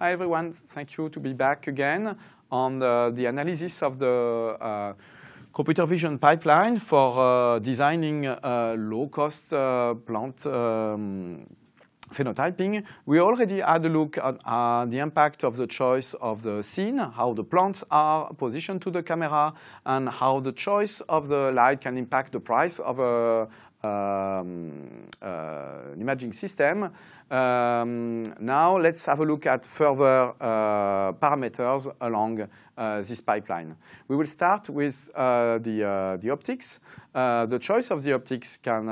Hi, everyone. Thank you to be back again on the, the analysis of the uh, computer vision pipeline for uh, designing uh, low-cost uh, plant um, phenotyping. We already had a look at uh, the impact of the choice of the scene, how the plants are positioned to the camera, and how the choice of the light can impact the price of a um, uh, an imaging system. Um, now let's have a look at further uh, parameters along uh, this pipeline. We will start with uh, the, uh, the optics. the choice of the optics can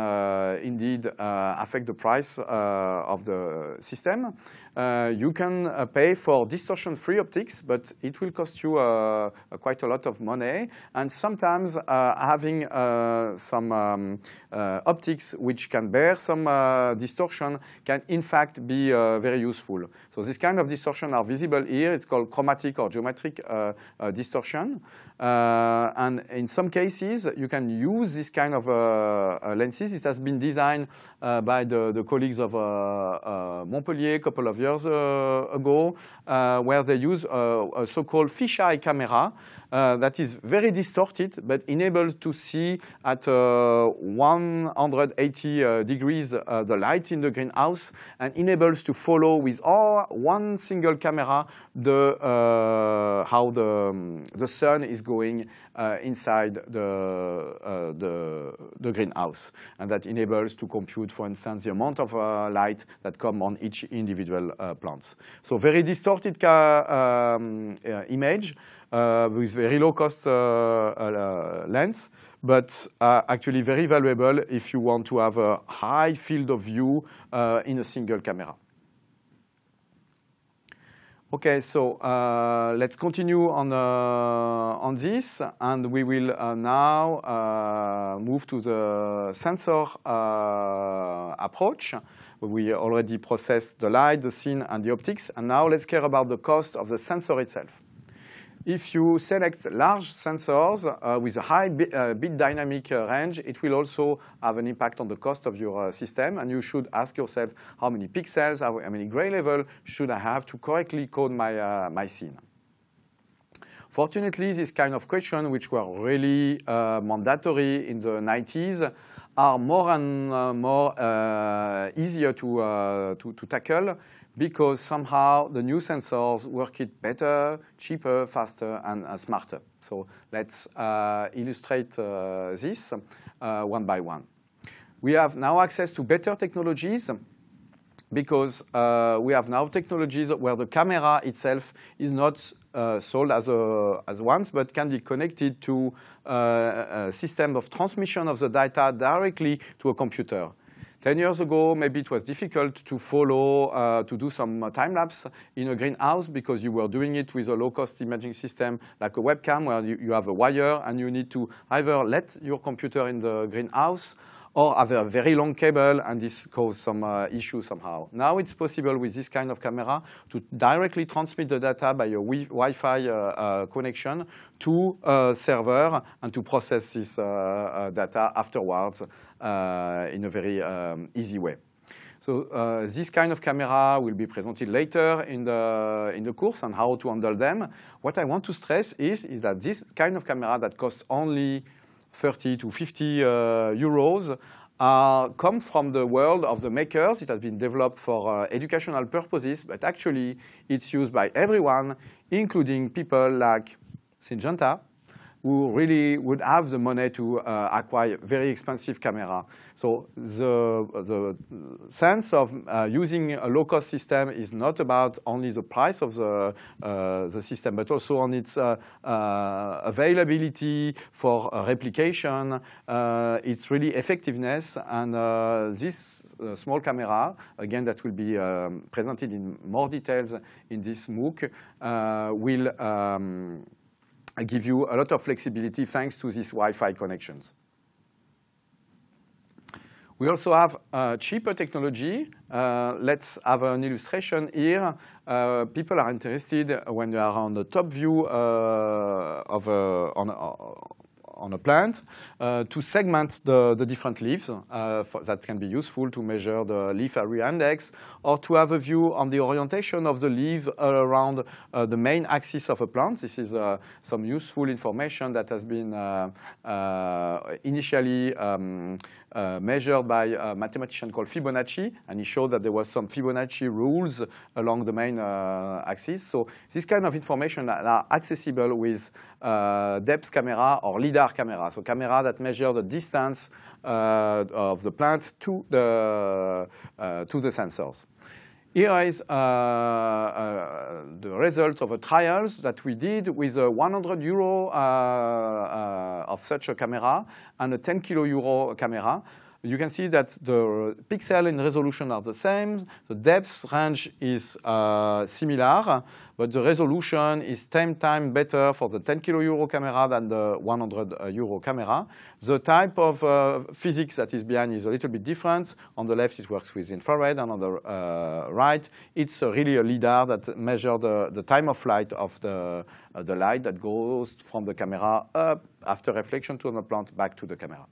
indeed affect the price of the system. you can pay for distortion-free optics, but it will cost you quite a lot of money. And sometimes having some um, optics which can bear some distortion can in fact be very useful. So this kind of distortion are visible here. It's called chromatic or geometric uh, uh, uh, distortion. Uh, and in some cases, you can use this kind of lenses. It has been designed by the, the, colleagues of Montpellier a couple of years ago, where they use a, a so-called fisheye camera uh, that is very distorted, but enables to see at uh, 180 uh, degrees uh, the light in the greenhouse and enables to follow with all one single camera the, uh, how the, um, the sun is going uh, inside the, the, the, greenhouse. And that enables to compute, for instance, the amount of light that come on each individual plant. So very distorted um, image. Uh, with very low cost uh, uh, lens, but actually very valuable if you want to have a high field of view in a single camera. Okay, so uh, let's continue on, uh, on this, and we will uh, now move to the sensor approach. We already processed the light, the scene, and the optics, and now let's care about the cost of the sensor itself. If you select large sensors uh, with a high bit, uh, bit dynamic uh, range, it will also have an impact on the cost of your uh, system. And you should ask yourself, how many pixels, how many gray level should I have to correctly code my, uh, my scene? Fortunately, this kind of question, which were really uh, mandatory in the 90s, are more and more easier to, to, to tackle because somehow the new sensors work it better, cheaper, faster, and uh, smarter. So let's uh, illustrate uh, this uh, one by one. We have now access to better technologies because uh, we have now technologies where the camera itself is not uh, sold as, a, as once, but can be connected to a system of transmission of the data directly to a computer. 10 years ago, maybe it was difficult to follow, uh, to do some uh, time lapse in a greenhouse because you were doing it with a low-cost imaging system like a webcam where you, you have a wire and you need to either let your computer in the greenhouse or have a very long cable, and this caused some uh, issue somehow. Now it's possible with this kind of camera to directly transmit the data by a wi fi uh, uh, connection to a uh, server and to process this uh, uh, data afterwards in a very um, easy way. So uh, this kind of camera will be presented later in the, in the course on how to handle them. What I want to stress is, is that this kind of camera that costs only 30 to 50 uh, euros uh, come from the world of the makers. It has been developed for uh, educational purposes, but actually it's used by everyone, including people like Syngenta, who really would have the money to uh, acquire very expensive camera. So the, the sense of uh, using a low-cost system is not about only the price of the, uh, the system, but also on its uh, uh, availability for uh, replication, its really effectiveness, and this small camera, again, that will be um, presented in more details in this MOOC, will um, give you a lot of flexibility thanks to these Wi-Fi connections. We also have cheaper technology. Uh, let's have an illustration here. Uh, people are interested when you are on the top view uh, of uh, on, uh, on a plant uh, to segment the, the different leaves uh, for, that can be useful to measure the leaf area index or to have a view on the orientation of the leaf around uh, the main axis of a plant. This is some useful information that has been initially um, uh, measured by a mathematician called Fibonacci, and he showed that there was some Fibonacci rules along the main uh, axis. So this kind of information are accessible with uh, depth camera or LIDAR camera. So camera that measure the distance uh, of the plant to the, uh, to the sensors. Here is uh, uh, the result of a trials that we did with a 100 euro uh, uh, of such a camera and a 10 kilo euro camera you can see that the pixel and resolution are the same. The depth range is uh, similar, but the resolution is 10 times better for the 10 kilo euro camera than the 100 uh, euro camera. The type of uh, physics that is behind is a little bit different. On the left, it works with infrared, and on the uh, right, it's uh, really a LiDAR that measures the, the time of flight of the, uh, the light that goes from the camera up after reflection to the plant back to the camera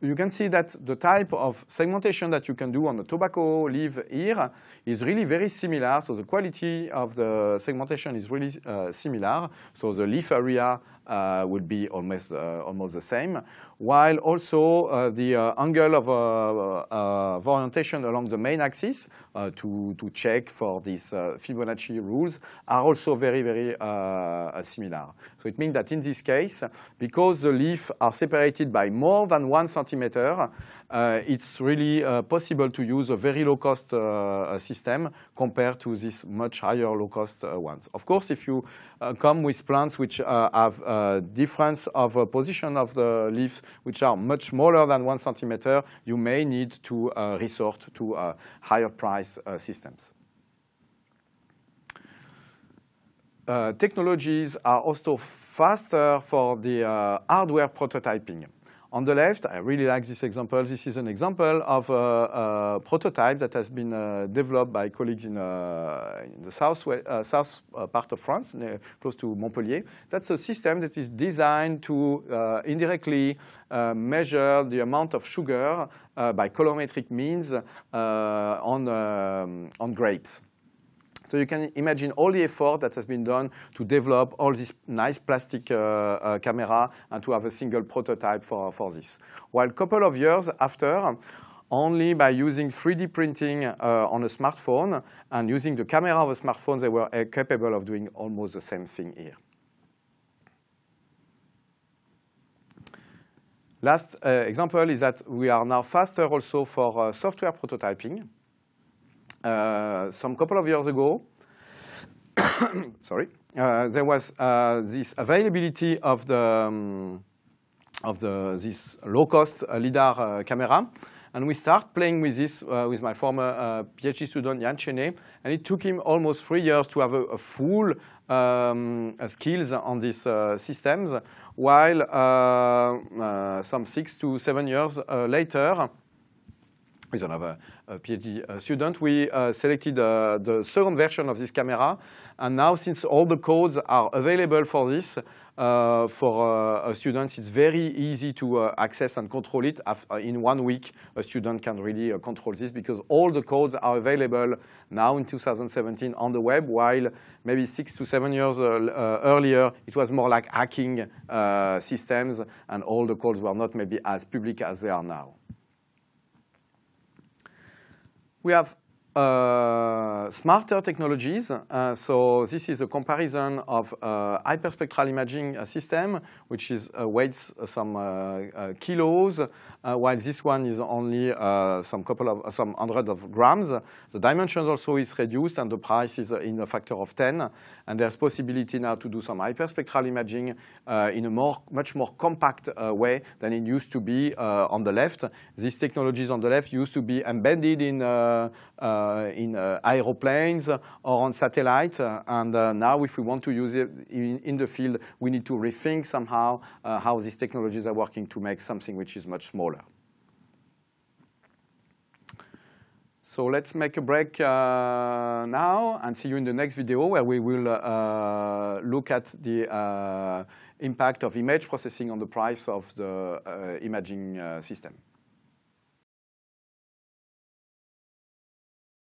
you can see that the type of segmentation that you can do on the tobacco leaf here is really very similar. So the quality of the segmentation is really uh, similar. So the leaf area uh, would be almost, uh, almost the same, while also uh, the uh, angle of, uh, of, orientation along the main axis to, to check for these Fibonacci rules are also very, very similar. So it means that in this case, because the leaf are separated by more than one centimeter, uh, it's really uh, possible to use a very low-cost uh, uh, system compared to these much higher low-cost uh, ones. Of course, if you uh, come with plants which have a difference of position of the leaves which are much smaller than one centimeter, you may need to resort to higher price systems. Uh, technologies are also faster for the uh, hardware prototyping. On the left, I really like this example. This is an example of a, a prototype that has been uh, developed by colleagues in, uh, in the south, uh, south uh, part of France, near, close to Montpellier. That's a system that is designed to uh, indirectly uh, measure the amount of sugar by colorimetric means on, um, on grapes. So you can imagine all the effort that has been done to develop all this nice plastic uh, uh, camera and to have a single prototype for, for this. While a couple of years after, only by using 3D printing uh, on a smartphone and using the camera of a smartphone, they were uh, capable of doing almost the same thing here. Last uh, example is that we are now faster also for uh, software prototyping. Uh, some couple of years ago, sorry, uh, there was uh, this availability of the um, of the this low-cost lidar camera. And we start playing with this uh, with my former uh, PhD student Yan Chene, and it took him almost three years to have a, a full um, uh, skills on these systems, while some six to seven years later, with another uh, PhD uh, student. We uh, selected uh, the second version of this camera. And now, since all the codes are available for this, uh, for uh, students, it's very easy to access and control it. In one week, a student can really control this because all the codes are available now in 2017 on the web, while maybe six to seven years earlier, it was more like hacking systems, and all the codes were not maybe as public as they are now. We have uh, smarter technologies. Uh, so this is a comparison of uh, hyperspectral imaging uh, system, which is uh, weights uh, some kilos, while this one is only some couple of some hundred of grams. The dimensions also is reduced, and the price is in a factor of ten. And there's possibility now to do some hyperspectral imaging in a more much more compact way than it used to be on the left. These technologies on the left used to be embedded in uh, in uh, aeroplanes or on satellites. and uh, now if we want to use it in, in, the field, we need to rethink somehow how these technologies are working to make something which is much smaller. So let's make a break uh, now and see you in the next video where we will uh, look at the uh, impact of image processing on the price of the imaging system.